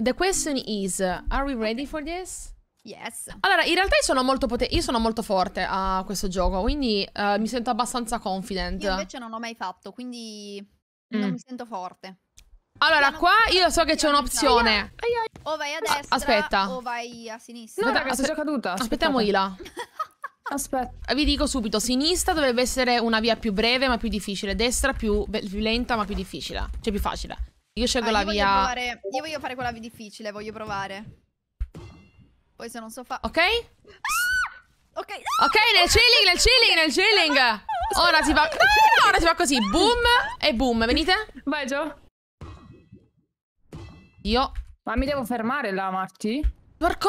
The question is, are we ready okay. for this? Yes. Allora, in realtà io sono molto, potente, io sono molto forte a questo gioco, quindi uh, mi sento abbastanza confident. Io invece non l'ho mai fatto, quindi mm. non mi sento forte. Allora, qua io so che c'è un'opzione. O vai a ah, destra Aspetta. o vai a sinistra. No, Aspetta, sono caduta. Aspettiamo Ila. Aspetta. Vi dico subito, sinistra dovrebbe essere una via più breve ma più difficile, destra più, più lenta ma più difficile, cioè più facile. Io scelgo ah, la io via... Provare... Io voglio fare quella via difficile, voglio provare. Poi se non so fa... Ok? Ah! Ok, Ok, nel chilling, nel chilling, nel chilling! Ora si fa... No, ora si fa così, boom e boom, venite? Vai Gio. Io... Ma mi devo fermare là, Marti? Porco...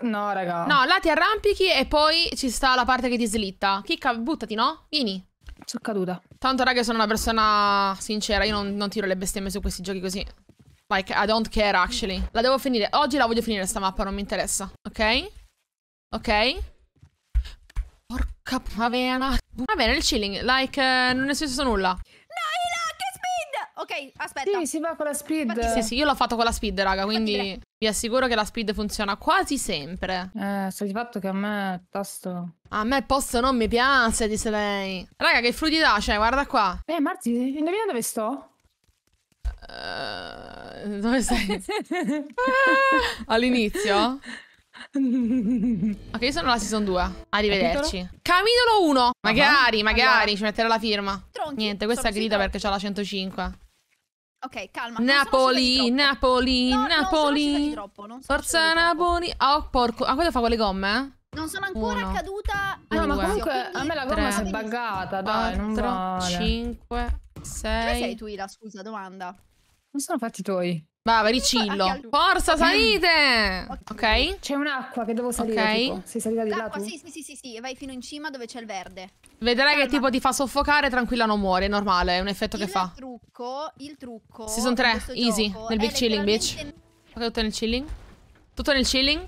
No, raga. No, là ti arrampichi e poi ci sta la parte che ti slitta. Chicca, buttati, no? Vieni. Sono caduta. Tanto, raga, sono una persona sincera. Io non, non, tiro le bestemmie su questi giochi così. Like, I don't care, actually. La devo finire. Oggi la voglio finire sta mappa, non mi interessa. Ok? Ok? Porca pavena. Va bene, il chilling. Like, eh, non è successo nulla aspetta. Sì, si va con la speed. Infatti, sì, sì, io l'ho fatto con la speed, raga, quindi vi assicuro che la speed funziona quasi sempre. Eh, so di fatto che a me il tasto... A me il posto non mi piace, dice lei. Raga, che fluidità c'è, guarda qua. Eh, Marti, indovina dove sto? Uh, dove sei? All'inizio? ok, io sono la season 2. Arrivederci. Capitolo 1. Magari, magari allora. ci metterò la firma. Tronchi, Niente, questa grida perché c'ha la 105. Ok, calma. Napoli, Napoli, no, Napoli. Forza Napoli. Ah, oh, porco. Ah, quello fa con le gomme? Non sono ancora Uno, caduta. no, ma comunque a me la gomma tre, si è buggata. Dai, 4, non vale. 5, 6. Dove sei tu, Ila? Scusa, domanda. Non sono fatti tuoi. Brava, ricillo. Forza, salite! Ok. C'è un'acqua che devo salire. Ok. Tipo. Sei salita di là tu? Sì, sì, sì, sì, sì, vai fino in cima dove c'è il verde. Vedrai Calma. che tipo ti fa soffocare, tranquilla non muore, è normale, è un effetto il che fa. Il Trucco, il trucco, Si sono tre, easy, nel big chilling, bitch. Ok, tutto nel chilling. Tutto nel chilling.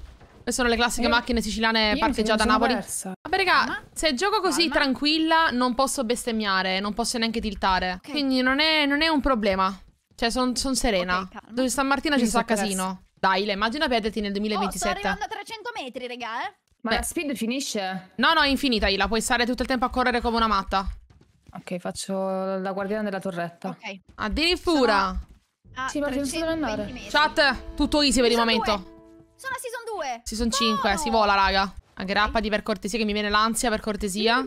Queste sono le classiche eh, macchine siciliane parcheggiate a Napoli. Vabbè, raga, se gioco così Calma. tranquilla non posso bestemmiare, non posso neanche tiltare. Okay. Quindi non è, non è un problema. Cioè, sono son serena. Okay, Dove sta Martina ci sta casino. Dai, le immagina perditi nel 2027. Oh, sto arrivando a 300 metri, regà, eh. Ma Beh. la speed finisce? No, no, è infinita, Ila. Puoi stare tutto il tempo a correre come una matta. Ok, faccio la guardiana della torretta. Ok. Addirittura. Sono... Sì, ma penso di andare. Metri. Chat, tutto easy per il momento. Due. Sono a season 2. Season 5, si vola, raga. A grappa di per cortesia che mi viene l'ansia, per cortesia. Mm.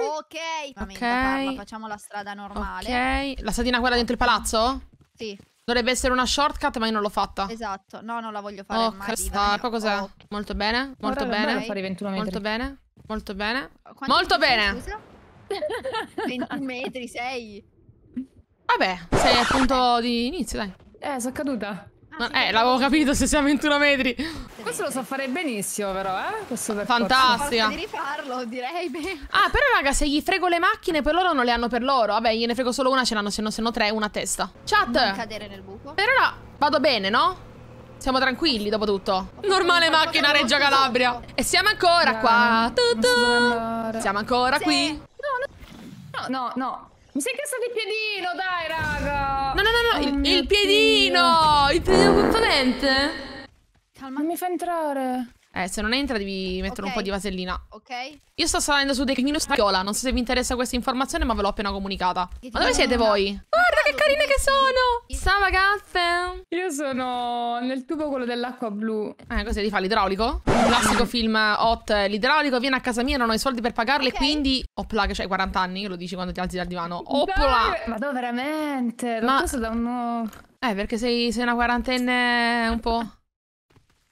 Ok, paventa, okay. Parla, facciamo la strada normale. Ok, la stradina quella dentro il palazzo? Sì. Dovrebbe essere una shortcut, ma io non l'ho fatta. Esatto, no, non la voglio fare. Oh, questa qua cos'è? Oh. Molto bene, molto Ora bene. Fare 21 metri. Molto bene, molto bene. Quanti molto bene. 21 metri, sei. Vabbè, sei appunto di inizio, dai. Eh, sono caduta. Non, eh, l'avevo capito, se sei a 21 metri. Questo lo so fare benissimo, però, eh? Questo percorso. Fantastica. di rifarlo, direi. Bene. Ah, però, raga, se gli frego le macchine, per loro non le hanno per loro. Vabbè, gliene frego solo una, ce l'hanno, se no, se no tre, una a testa. Chat. Non cadere nel buco. Per ora vado bene, no? Siamo tranquilli, dopo tutto. Normale macchina, Reggio Calabria. E siamo ancora qua. Siamo ancora qui. No, no, no. Mi sei chiesto il piedino, dai, raga! No, no, no, no, oh, il, il piedino! Il piedino componente! Calma, non mi fa entrare! Eh, se non entra devi mettere okay. un po' di vasellina. Ok. Io sto salendo su Declino Viola. Non so se vi interessa questa informazione, ma ve l'ho appena comunicata. Ma dove siete una... voi? Guarda che carine che sono! Ciao ragazze! Io sono nel tubo quello dell'acqua blu. Eh, cosa devi fa L'idraulico? classico film hot. Eh, l'idraulico viene a casa mia, non ho i soldi per pagarle, okay. quindi... Oppla, che c'hai 40 anni, lo dici quando ti alzi dal divano. Oppla! Ma dove veramente? L'ho ma... preso da un... Eh, perché sei, sei una quarantenne un po'...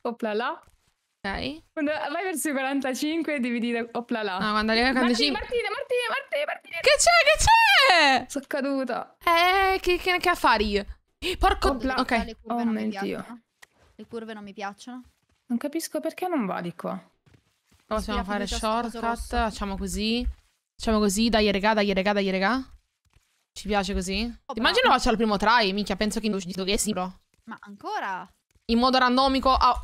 Oppla, là. Quando vai verso i 45 devi dire opla là. No, quando arrivi a 45... Martina, Martina, Martina, Martina. Che c'è, che c'è? Sono caduto. Eh, che, che, che affari? Eh, porco... Opla. Ok. oh mio Dio. Le curve non mi piacciono. Non capisco perché non va di qua. Possiamo fare shortcut, facciamo così. Facciamo così, dai regà, dai regà, dai regà. Ci piace così? Oh, Immagino faccia il primo try, minchia, penso che dovessi, dovessi, bro. Ma ancora? In modo randomico... Oh.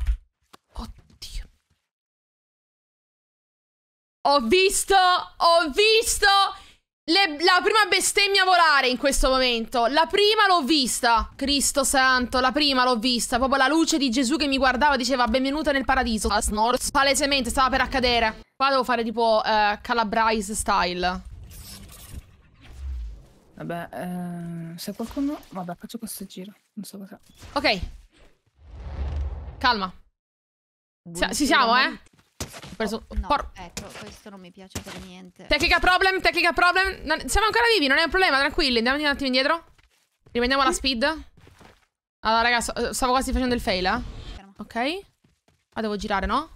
Ho visto, ho visto le, la prima bestemmia volare in questo momento. La prima l'ho vista. Cristo santo, la prima l'ho vista. Proprio la luce di Gesù che mi guardava diceva benvenuta nel paradiso. Palesemente stava per accadere. Qua devo fare tipo uh, eh, Calabrise style. Vabbè, eh, se qualcuno... Vabbè, faccio questo giro. Non so cosa... Ok. Calma. Buongiorno. Si, siamo, eh? Ho preso... Oh, no, ecco, questo non mi piace per niente. Tecnica problem, tecnica problem. Non... Siamo ancora vivi, non è un problema, tranquilli. Andiamo un attimo indietro. Riprendiamo la speed. Allora, ragazzi, stavo quasi facendo il fail, eh. Ok. Ah, devo girare, no?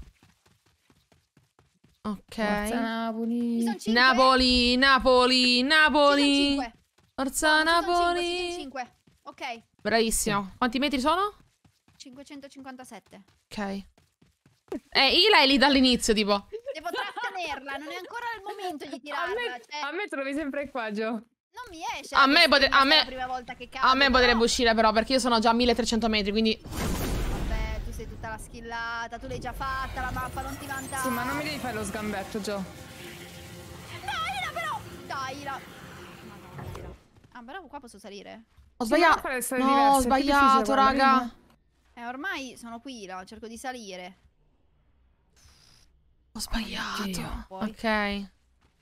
Ok. Forza Napoli. Napoli, Napoli, Napoli. Forza Napoli. 5. Ok. Bravissimo. Quanti metri sono? 557. Ok. Eh, Ila è lì dall'inizio, tipo. Devo trattenerla, non è ancora il momento di tirarla. A me, cioè... a me trovi sempre qua, Gio. Non mi esce. A me, potre... a me... Cado, a me però... potrebbe uscire però, perché io sono già a 1300 metri, quindi... Vabbè, tu sei tutta la schillata, tu l'hai già fatta la mappa, non ti vantare. Sì, ma non mi devi fare lo sgambetto, Gio. Dai, Ila però! Dai, Ila. Madonna, Ah, però qua posso salire? Ho sbagliato. No, ho sbagliato, raga. Eh, ormai sono qui, là, cerco di salire. Ho sbagliato. Oddio, ok.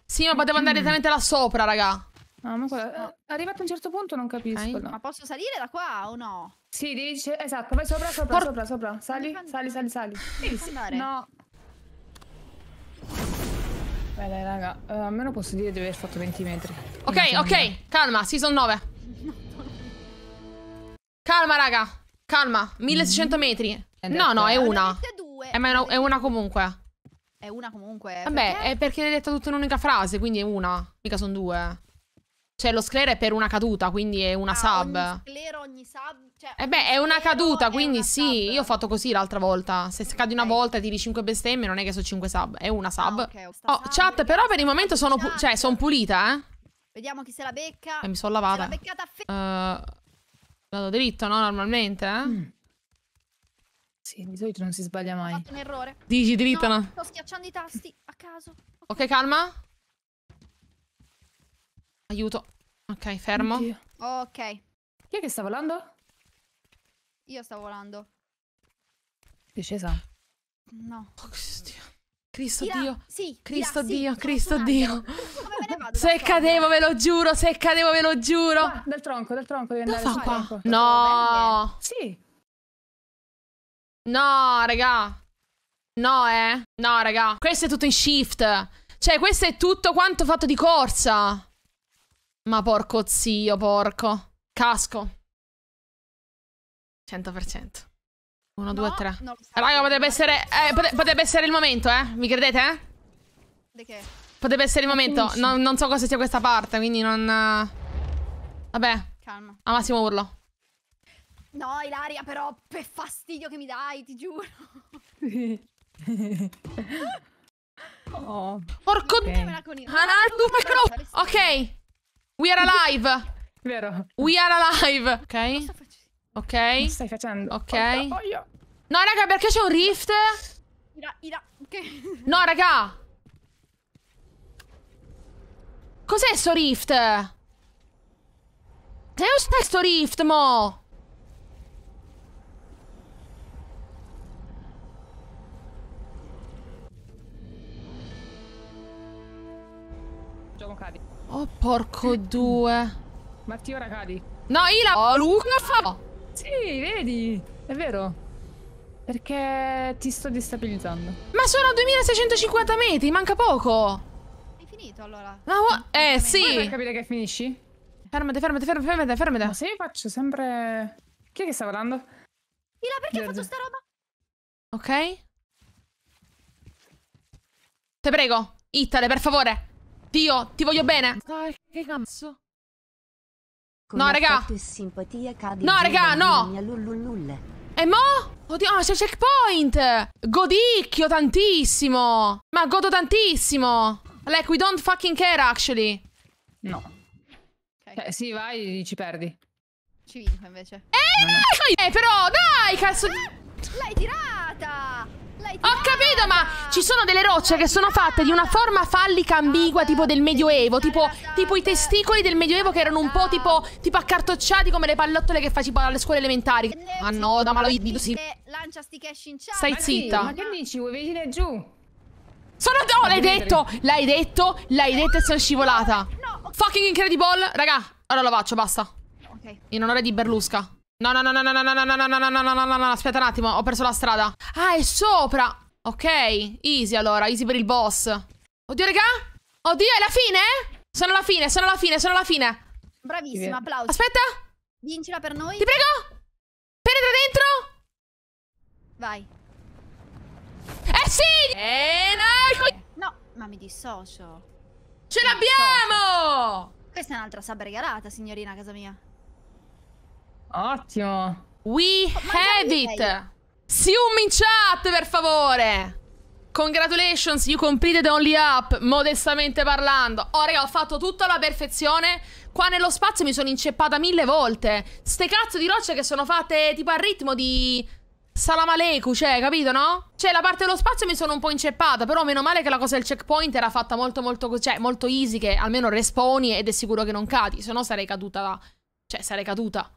Sì, ma potevo andare mm. direttamente là sopra, raga. No, ma quella... Eh, arrivato a un certo punto non capisco. Okay. No. Ma posso salire da qua o no? Sì, devi... Esatto, vai sopra, sopra, Por... sopra, sopra. Sali, sali, sali, sali. Devi No. Beh, dai, raga. Uh, almeno posso dire di aver fatto 20 metri. Ok, ok. Mia. Calma, season 9. Calma, raga. Calma. 1600 mm -hmm. metri. No, no, è una. Eh, è, una. è una comunque. È una comunque. Vabbè, perché... è perché l'hai detta tutta in un'unica frase, quindi è una. Mica sono due. Cioè, lo sclero è per una caduta, quindi è una ah, sub. Ogni sclero, ogni sub. Cioè, eh beh, è una caduta, è quindi una sì. Sub. Io ho fatto così l'altra volta. Se mm, okay. cadi una volta e tiri 5 bestemmie, non è che sono 5 sub, è una ah, sub. Ah, okay, oh, sub chat, però per il momento sono, pu cioè, sono pulita, eh. Vediamo chi se la becca. Eh, mi sono lavata. Se la beccata a fe- uh, Vado dritto, no? Normalmente, eh? Mm. Sì, di solito non si sbaglia mai. Ho fatto un errore. Digi, delitano. No, sto schiacciando i tasti a caso. Ok, calma. Aiuto. Ok, fermo. Oddio. Ok. Chi è che sta volando? Io sto volando. È scesa? No. Oh, Cristo, Cristo Dio. Sì, Cristo là, Dio, sì, Cristo Dio. se cadevo ve lo giuro, se cadevo ve lo giuro. Qua, dal tronco, dal tronco devi qua? Tronco. No. Sì. No, raga. No, eh. No, raga. Questo è tutto in shift. Cioè, questo è tutto quanto fatto di corsa. Ma porco zio, porco. Casco. 100%. 1, 2, 3. Raga, potrebbe essere... Eh, pote potrebbe essere il momento, eh. Mi credete, eh? Di che? Potrebbe essere il momento. No, non so cosa sia questa parte, quindi non... Eh. Vabbè. Calma. A massimo urlo. No, Ilaria, però, per fastidio che mi dai, ti giuro. oh. Porco... Okay. Hanaldu, Ok. We are alive. Vero. We are alive. Ok. Ok. Cosa stai facendo? Ok. No, raga, perché c'è un rift? Ira, ira, okay. No, raga. Cos'è sto rift? Cos'è è sto rift, mo? gioco cadi. Oh, porco due. Ma ti ora cadi? No, Ila! la... Oh, Luca fa... Sì, vedi, è vero. Perché ti sto destabilizzando. Ma sono a 2650 metri, manca poco. Hai finito allora? No, eh, sì. Vuoi capire che finisci? Fermate, fermate, fermate, fermate, fermate. Ma se io faccio sempre... Chi è che sta parlando? Ila, perché Verde. faccio sta roba? Ok. Te prego, Itale, per favore. Dio, ti voglio bene. che cazzo? No, raga. No, raga, no. E mo? Oddio, ah, c'è checkpoint. Godicchio tantissimo. Ma godo tantissimo. Like, we don't fucking care, actually. No. Okay. Eh, sì, vai, ci perdi. Ci vinco, invece. Eh, eh però, dai, cazzo. Ah, l'hai tirata! L'hai tirata! Ok! scusa, ma ci sono delle rocce che sono fatte di una forma fallica ambigua, tipo del Medioevo, tipo, tipo i testicoli del Medioevo che erano un po' tipo, tipo accartocciati come le pallottole che facevo alle scuole elementari. Ma no, da malo sì. Lancia sti cash in chat. Stai zitta. Ma che dici? Vuoi venire giù? Sono no, l'hai detto, l'hai detto, l'hai detto e sono scivolata. Fucking incredible, raga. Allora lo faccio, basta. Ok. In onore di Berlusca. No, no, no, no, no, no, no, no, no, no, no, no, no, no, no, aspetta un attimo, ho perso la strada. Ah, è sopra. Ok, easy allora, easy per il boss. Oddio, raga! Oddio, è la fine? Sono la fine, sono la fine, sono la fine. Bravissima, applauso. Aspetta! Vincila per noi. Ti prego! Penetra dentro! Vai. Eh sì! Eh, no! Eh, ecco. no, ma mi dissocio. Ce l'abbiamo! Questa è un'altra sub regalata, signorina, a casa mia. Ottimo. We oh, have it! Sium in chat, per favore! Congratulations, you completed only up, modestamente parlando. Oh, raga, ho fatto tutto alla perfezione. Qua nello spazio mi sono inceppata mille volte. Ste cazzo di rocce che sono fatte tipo al ritmo di... Salamaleku, cioè, capito, no? Cioè, la parte dello spazio mi sono un po' inceppata, però meno male che la cosa del checkpoint era fatta molto, molto... Cioè, molto easy, che almeno respawni ed è sicuro che non cadi, se no sarei caduta... Cioè, sarei caduta.